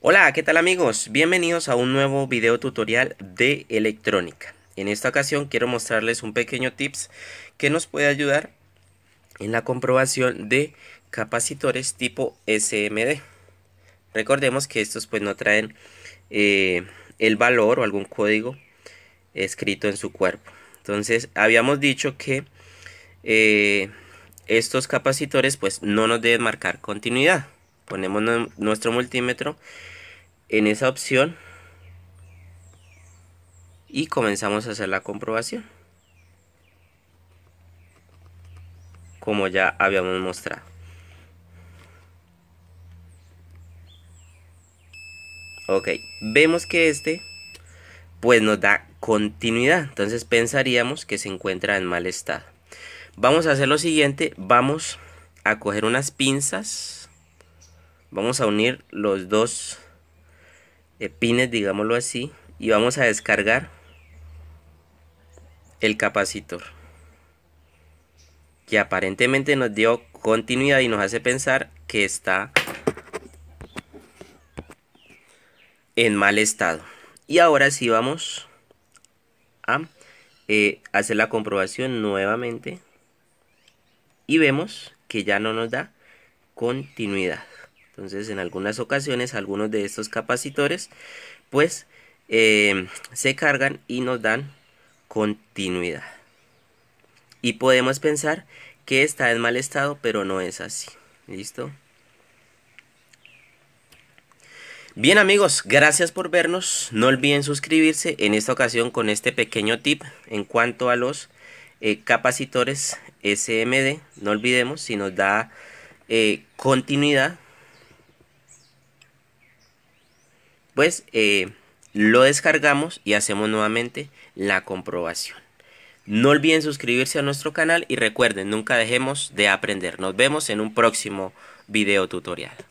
Hola, ¿qué tal amigos? Bienvenidos a un nuevo video tutorial de electrónica. En esta ocasión quiero mostrarles un pequeño tips que nos puede ayudar en la comprobación de capacitores tipo SMD. Recordemos que estos pues no traen eh, el valor o algún código escrito en su cuerpo. Entonces habíamos dicho que eh, estos capacitores pues no nos deben marcar continuidad ponemos nuestro multímetro en esa opción y comenzamos a hacer la comprobación como ya habíamos mostrado ok vemos que este pues nos da continuidad entonces pensaríamos que se encuentra en mal estado vamos a hacer lo siguiente vamos a coger unas pinzas vamos a unir los dos pines digámoslo así y vamos a descargar el capacitor que aparentemente nos dio continuidad y nos hace pensar que está en mal estado y ahora sí vamos a eh, hacer la comprobación nuevamente y vemos que ya no nos da continuidad entonces en algunas ocasiones algunos de estos capacitores pues eh, se cargan y nos dan continuidad. Y podemos pensar que está en mal estado pero no es así. ¿Listo? Bien amigos, gracias por vernos. No olviden suscribirse en esta ocasión con este pequeño tip en cuanto a los eh, capacitores SMD. No olvidemos si nos da eh, continuidad pues eh, lo descargamos y hacemos nuevamente la comprobación. No olviden suscribirse a nuestro canal y recuerden, nunca dejemos de aprender. Nos vemos en un próximo video tutorial.